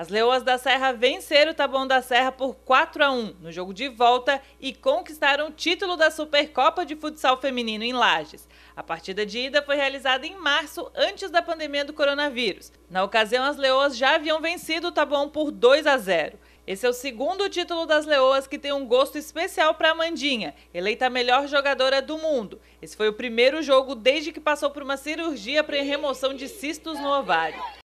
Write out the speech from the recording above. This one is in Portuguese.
As Leoas da Serra venceram o Taboão da Serra por 4 a 1 no jogo de volta e conquistaram o título da Supercopa de Futsal Feminino em Lages. A partida de ida foi realizada em março, antes da pandemia do coronavírus. Na ocasião, as Leoas já haviam vencido o Taboão por 2 a 0. Esse é o segundo título das Leoas que tem um gosto especial para a Mandinha, eleita a melhor jogadora do mundo. Esse foi o primeiro jogo desde que passou por uma cirurgia para remoção de cistos no ovário.